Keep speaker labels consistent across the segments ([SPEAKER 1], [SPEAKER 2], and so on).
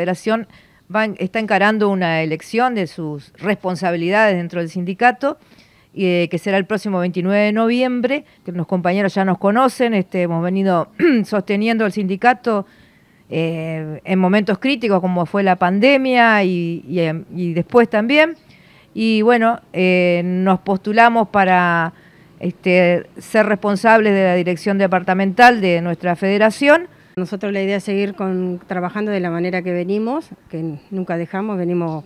[SPEAKER 1] federación está encarando una elección de sus responsabilidades dentro del sindicato, eh, que será el próximo 29 de noviembre, que los compañeros ya nos conocen, este, hemos venido sosteniendo el sindicato eh, en momentos críticos como fue la pandemia y, em, después también. Y bueno, eh, nos postulamos para este, ser responsables de la dirección
[SPEAKER 2] departamental de nuestra federación nosotros la idea es seguir trabajando de la manera que venimos, que nunca dejamos, venimos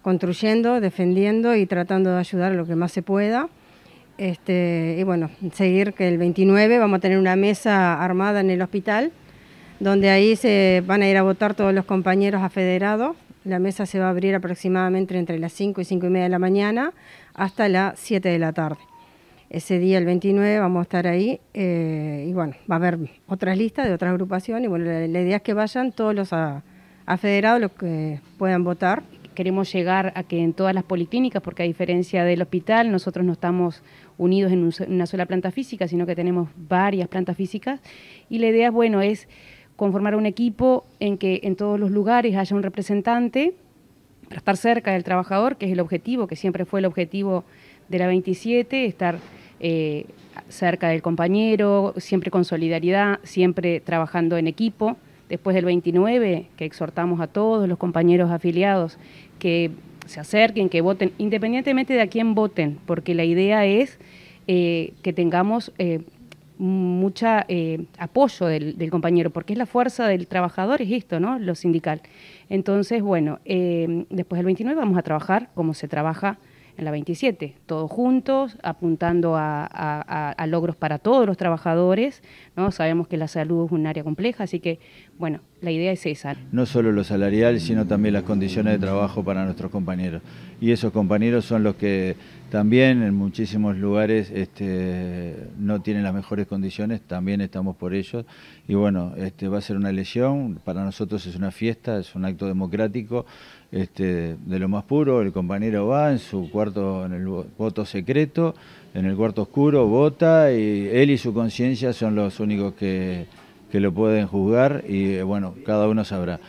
[SPEAKER 2] construyendo, defendiendo y tratando de ayudar lo que más se pueda. Este, y bueno, seguir que el 29 vamos a tener una mesa armada en el hospital, donde ahí se van a ir a votar todos los compañeros afederados. La mesa se va a abrir aproximadamente entre las 5 y 5 y media de la mañana hasta las 7 de la tarde. Ese día, el 29, vamos a estar ahí eh, y bueno, va a haber otras listas de otras agrupaciones. Y bueno, la, idea es que vayan todos los
[SPEAKER 3] afederados, los que puedan votar. Queremos llegar a que en todas las policlínicas, porque a diferencia del hospital, nosotros no estamos unidos en una sola planta física, sino que tenemos varias plantas físicas. Y la idea, bueno, es conformar un equipo en que en todos los lugares haya un representante para estar cerca del trabajador, que es el objetivo, que siempre fue el objetivo de la 27, estar eh, cerca del compañero, siempre con solidaridad, siempre trabajando en equipo. Después del 29, que exhortamos a todos los compañeros afiliados que se acerquen, que voten, independientemente de a quién voten, porque la idea es eh, que tengamos mucho eh, mucha apoyo del, compañero, porque es la fuerza del trabajador, es esto, ¿no? Lo sindical. Entonces, bueno, después del 29 vamos a trabajar como se trabaja la 27, todos juntos, apuntando a, logros para todos los trabajadores. ¿no? Sabemos que la salud es un área compleja, así que, bueno, la idea es esa.
[SPEAKER 4] No solo lo salarial, sino también las condiciones de trabajo para nuestros compañeros. Y esos compañeros son los que también en muchísimos lugares este, no tienen las mejores condiciones, también estamos por ellos. Y bueno, este, va a ser una elección, para nosotros es una fiesta, es un acto democrático este, de lo más puro, el compañero va en su cuarto en el voto secreto, en el cuarto oscuro, vota y él y su conciencia son los únicos que lo pueden juzgar y eh, bueno, cada uno sabrá.